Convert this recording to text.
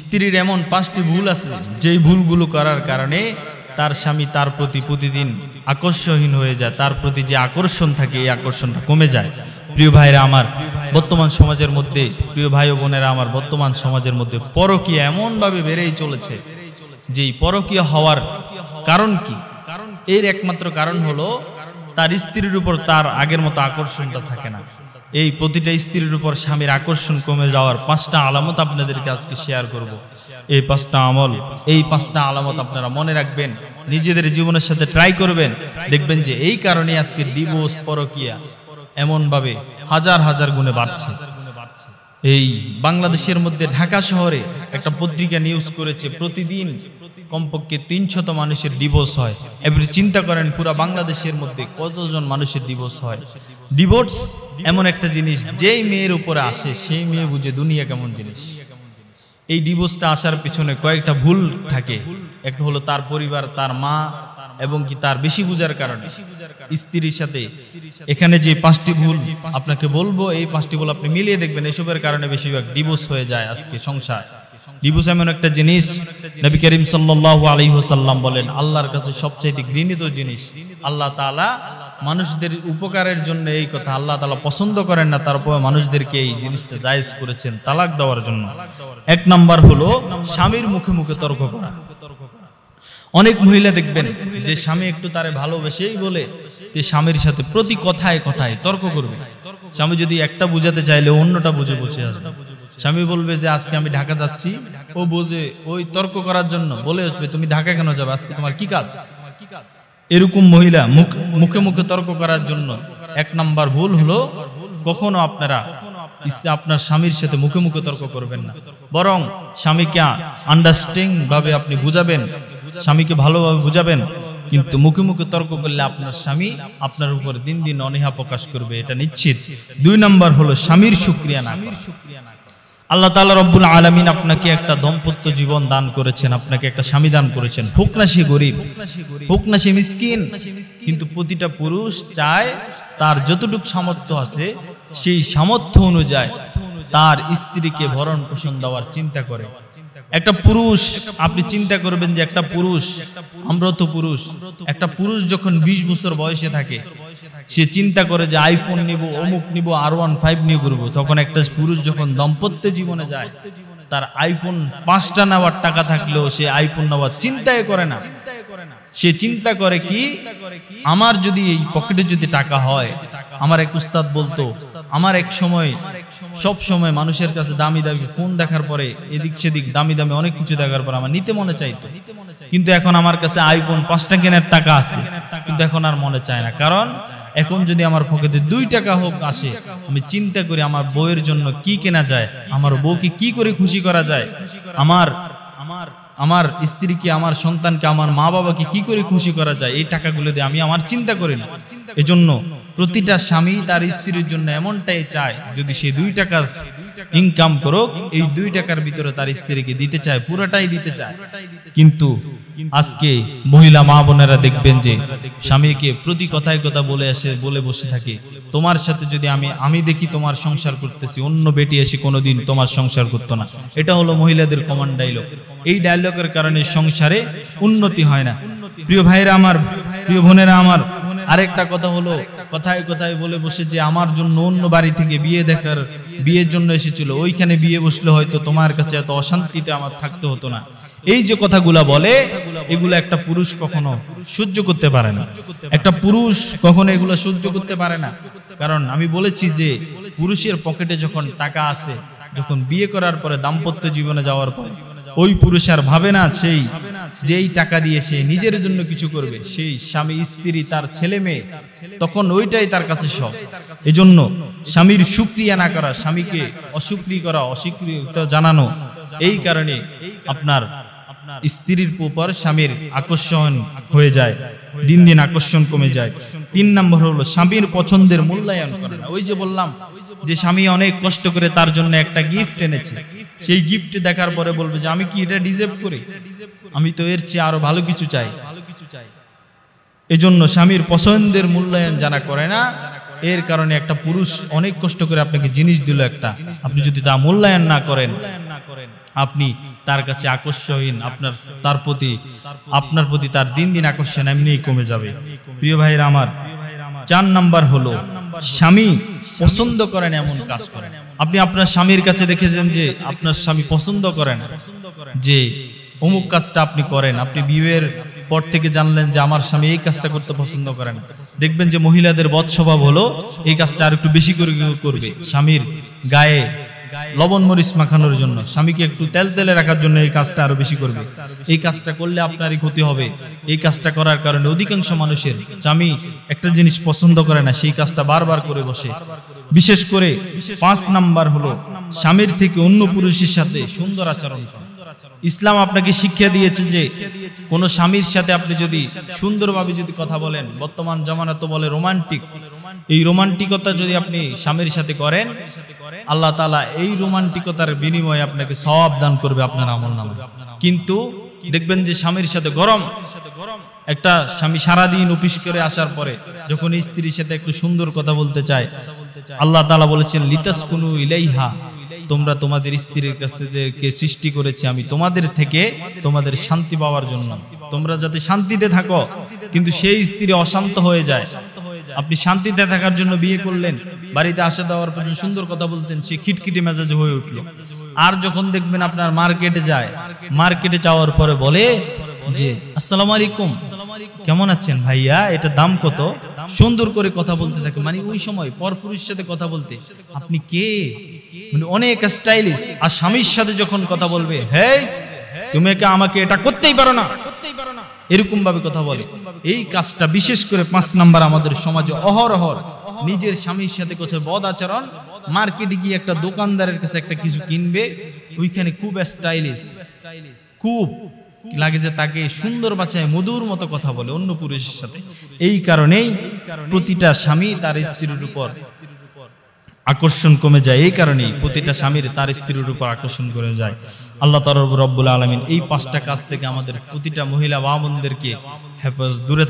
স্ত্রীর এমন পাঁচটি ভুল আছে যেই ভুলগুলো করার কারণে তার স্বামী তার প্রতি প্রতিদিন আকর্ষণহীন হয়ে যায় তার প্রতি যে আকর্ষণ থাকে এই আকর্ষণটা কমে যায় প্রিয় ভাইরা আমার বর্তমান সমাজের মধ্যে প্রিয় ভাই ও বোনেরা আমার বর্তমান সমাজের মধ্যে পরকীয়া এমনভাবে বেড়েই চলেছে যেই পরকীয়া হওয়ার কারণ কি এর একমাত্র কারণ হলো তার স্ত্রীর উপর তার আগের মতো আকর্ষণটা থাকে না এই প্রতিটা স্ত্রীর উপর স্বামীর আকর্ষণ কমে যাওয়ার পাঁচটা আলামত আপনাদেরকে আজকে শেয়ার করব। এই পাঁচটা আমল এই পাঁচটা আলামত আপনারা মনে রাখবেন নিজেদের জীবনের সাথে ট্রাই করবেন দেখবেন যে এই কারণে আজকে ডিভোর্স পরকিয়া এমনভাবে হাজার হাজার গুণে বাড়ছে এই বাংলাদেশের মধ্যে ঢাকা শহরে একটা পত্রিকা নিউজ করেছে প্রতিদিন কমপক্ষে তিনশত মানুষের ডিভোর্স হয় এবারে চিন্তা করেন পুরা বাংলাদেশের মধ্যে কতজন মানুষের ডিভোর্স হয় ডিভোর্স এমন একটা জিনিস যেই মেয়ের উপরে আসে সেই মেয়ে বুঝে দুনিয়া কেমন জিনিস এই ডিভোর্সটা আসার পিছনে কয়েকটা ভুল থাকে একটা হলো তার পরিবার তার মা এবং কি তার বেশি বুঝার কারণে স্ত্রীর সাথে এখানে যে পাঁচটি ভুল আপনাকে বলবো এই পাঁচটি ভুল আপনি মিলিয়ে দেখবেন এসবের কারণে বেশিরভাগ ডিভোর্স হয়ে যায় আজকে সংসার ডিভোর্স এমন একটা জিনিস নবী করিম সাল্লাল্লাহু আলাইহি বলেন আল্লাহর কাছে সবচেয়ে ঘৃণিত জিনিস আল্লাহ তালা মানুষদের উপকারের জন্য এই কথা আল্লাহ তালা পছন্দ করেন না তারপর মানুষদেরকে এই জিনিসটা জায়েজ করেছেন তালাক দেওয়ার জন্য এক নাম্বার হলো স্বামীর মুখে মুখে তর্ক করা অনেক মহিলা দেখবেন যে স্বামী একটু তারে ভালোবেসেই বলে যে স্বামীর সাথে প্রতি কথায় কথায় তর্ক করবে স্বামী যদি একটা বুঝাতে চাইলে অন্যটা বুঝে বসে আসবে স্বামী বলবে যে আজকে আমি ঢাকা যাচ্ছি ও বুঝে ওই তর্ক করার জন্য বলে আসবে তুমি ঢাকা কেন যাবে আজকে তোমার কি কাজ এরকম মহিলা মুখ মুখে মুখে তর্ক করার জন্য এক নাম্বার ভুল হলো কখনো আপনারা আপনার স্বামীর সাথে মুখে মুখে তর্ক করবেন না বরং স্বামীকে আন্ডারস্ট্যান্ডিং ভাবে আপনি বুঝাবেন স্বামীকে ভালোভাবে বুঝাবেন কিন্তু মুখে মুখে তর্ক করলে আপনার স্বামী আপনার উপর দিন দিন অনীহা প্রকাশ করবে এটা নিশ্চিত দুই নম্বর হলো স্বামীর সুক্রিয়া না আল্লাহ তালা রব্বুল আলমিন আপনাকে একটা দম্পত্য জীবন দান করেছেন আপনাকে একটা স্বামী দান করেছেন হোক গরিব হোক মিসকিন কিন্তু প্রতিটা পুরুষ চায় তার যতটুক সামর্থ্য আছে সেই সামর্থ্য অনুযায়ী তার স্ত্রীকে ভরণ পোষণ দেওয়ার চিন্তা করে একটা পুরুষ আপনি চিন্তা করবেন যে একটা পুরুষ অমৃত পুরুষ একটা পুরুষ যখন ২০ বছর বয়সে থাকে সে চিন্তা করে যে আইফোন নিব অমুক নিব আর ওয়ান ফাইভ নিয়ে করবো তখন একটা পুরুষ যখন দম্পত্য জীবনে যায় তার আইফোন পাঁচটা নেওয়ার টাকা থাকলেও সে আইফোন নেওয়ার চিন্তাই করে না সে চিন্তা করে কি আমার যদি এই পকেটে যদি টাকা হয় আমার এক উস্তাদ বলতো আমার এক সময় সব সময় মানুষের কাছে দামি দামি ফোন দেখার পরে এদিক সেদিক দামি দামি অনেক কিছু দেখার পরে আমার নিতে মনে চাইতো কিন্তু এখন আমার কাছে আইফোন পাঁচটা কেনার টাকা আছে কিন্তু এখন আর মনে চায় না কারণ এখন যদি আমার পকেটে দুই টাকা হোক আসে আমি চিন্তা করি আমার বইয়ের জন্য কি কেনা যায় আমার বউকে কি করে খুশি করা যায় আমার আমার আমার স্ত্রীকে আমার সন্তানকে আমার মা বাবাকে কি করে খুশি করা যায় এই টাকাগুলো দিয়ে আমি আমার চিন্তা করি না এজন্য প্রতিটা স্বামী তার স্ত্রীর জন্য এমনটাই চায় যদি সে দুই টাকা ইনকাম করুক এই দুই টাকার ভিতরে তার স্ত্রীকে দিতে চায় পুরাটাই দিতে চায় কিন্তু আজকে মহিলা মা বোনেরা দেখবেন যে স্বামীকে প্রতি কথায় কথা বলে আসে বলে বসে থাকে তোমার সাথে যদি আমি আমি দেখি তোমার সংসার করতেছি অন্য বেটি এসে কোনোদিন তোমার সংসার করতো না এটা হলো মহিলাদের কমন ডায়লগ এই ডায়লগের কারণে সংসারে উন্নতি হয় না প্রিয় ভাইরা আমার প্রিয় বোনেরা আমার আরেকটা কথা হলো কথায় কথায় বলে বসে যে আমার জন্য অন্য বাড়ি থেকে বিয়ে দেখার বিয়ের জন্য এসেছিল ওইখানে বিয়ে বসলে হয়তো তোমার কাছে এত অশান্তিতে আমার থাকতে হতো না এই যে কথাগুলা বলে এগুলো একটা পুরুষ কখনো সহ্য করতে পারে না একটা পুরুষ কখনো এগুলো সহ্য করতে পারে না কারণ আমি বলেছি যে পুরুষের পকেটে যখন টাকা আসে যখন বিয়ে করার পরে দাম্পত্য জীবনে যাওয়ার পরে ওই পুরুষ আর ভাবে না সেই যেই টাকা দিয়ে সে নিজের জন্য কিছু করবে সেই স্বামী স্ত্রী তার ছেলে মেয়ে তখন ওইটাই তার কাছে সব এজন্য স্বামীর সুক্রিয়া না করা স্বামীকে অস্বীকৃতি করা অস্বীকৃতা জানানো এই কারণে আপনার স্ত্রীর উপর স্বামীর আকর্ষণ হয়ে যায় দিন দিন আকর্ষণ কমে যায় তিন নম্বর হলো স্বামীর পছন্দের মূল্যায়ন করে না ওই যে বললাম যে স্বামী অনেক কষ্ট করে তার জন্য একটা গিফট এনেছে সেই গিফট দেখার পরে বলবে যে আমি কি এটা ডিজার্ভ করি আমি তো এর চেয়ে আরো ভালো কিছু চাই ভালো কিছু চাই এজন্য স্বামীর পছন্দের মূল্যায়ন জানা করে না এর কারণে একটা পুরুষ অনেক কষ্ট করে আপনাকে জিনিস দিল একটা আপনি যদি তা মূল্যায়ন না করেন আপনি তার কাছে আকর্ষণহীন আপনার তার প্রতি আপনার প্রতি তার দিন দিন আকর্ষণ এমনিই কমে যাবে প্রিয় ভাইয়ের আমার চার নাম্বার হলো স্বামী পছন্দ করেন এমন কাজ করেন আপনি আপনার স্বামীর কাছে দেখেছেন যে আপনার স্বামী পছন্দ করেন যে অমুক কাজটা আপনি করেন আপনি বিয়ের পর থেকে জানলেন যে আমার স্বামী এই কাজটা করতে পছন্দ করেন দেখবেন যে মহিলাদের বৎসভাব স্বভাব হলো এই কাজটা আর একটু বেশি করে করবে স্বামীর গায়ে লবণ মরিচ মাখানোর জন্য স্বামীকে একটু তেল তেলে রাখার জন্য এই কাজটা আরো বেশি করবে এই কাজটা করলে আপনারই ক্ষতি হবে এই কাজটা করার কারণে অধিকাংশ মানুষের স্বামী একটা জিনিস পছন্দ করে না সেই কাজটা বারবার করে বসে বিশেষ করে পাঁচ নাম্বার হলো স্বামীর থেকে অন্য পুরুষের সাথে সুন্দর আচরণ ইসলাম আপনাকে শিক্ষা দিয়েছে যে কোনো স্বামীর সাথে আপনি যদি সুন্দরভাবে যদি কথা বলেন বর্তমান জমানা তো বলে রোমান্টিক এই রোমান্টিকতা যদি আপনি স্বামীর সাথে করেন আল্লাহ তালা এই রোমান্টিকতার বিনিময়ে আপনাকে সব দান করবে আপনার আমল নামে কিন্তু দেখবেন যে স্বামীর সাথে গরম একটা স্বামী সারাদিন অফিস করে আসার পরে যখন স্ত্রীর সাথে একটু সুন্দর কথা বলতে চায় আল্লাহ তালা বলেছেন লিতাস কুনু ইলাইহা তোমরা তোমাদের স্ত্রীর কাছে সৃষ্টি করেছি আমি তোমাদের থেকে তোমাদের শান্তি পাওয়ার জন্য তোমরা যাতে শান্তিতে থাকো কিন্তু সেই স্ত্রী অশান্ত হয়ে যায় আপনি শান্তিতে থাকার জন্য বিয়ে করলেন বাড়িতে আসা দেওয়ার পর সুন্দর কথা বলতেন সে খিটখিটে মেজাজ হয়ে উঠল আর যখন দেখবেন আপনার মার্কেটে যায় মার্কেটে যাওয়ার পরে বলে যে আসসালাম আলাইকুম কেমন আছেন ভাইয়া এটা দাম কত সুন্দর করে কথা বলতে থাকে মানে ওই সময় পরপুরুষের সাথে কথা বলতে আপনি কে মানে অনেক স্টাইলিশ আর স্বামীর সাথে যখন কথা বলবে হে তুমি কে আমাকে এটা করতেই পারো না এরকম ভাবে কথা বলে এই কাজটা বিশেষ করে পাঁচ নাম্বার আমাদের সমাজে অহরহ নিজের স্বামীর সাথে কোথায় বদ আচরণ মার্কেটে গিয়ে একটা দোকানদারের কাছে একটা কিছু কিনবে ওইখানে খুব স্টাইলিশ খুব লাগে যে তাকে সুন্দর বাচ্চায় মধুর মতো কথা বলে অন্য পুরুষের সাথে এই কারণেই প্রতিটা স্বামী তার স্ত্রীর উপর আকর্ষণ কমে যায় এই কারণেই প্রতিটা স্বামীর তার স্ত্রীর উপর আকর্ষণ করে যায় আল্লাহ তার রব্বুল আলমিন এই পাঁচটা কাজ থেকে আমাদের প্রতিটা মহিলা বা আমাদেরকে হেফাজ দূরে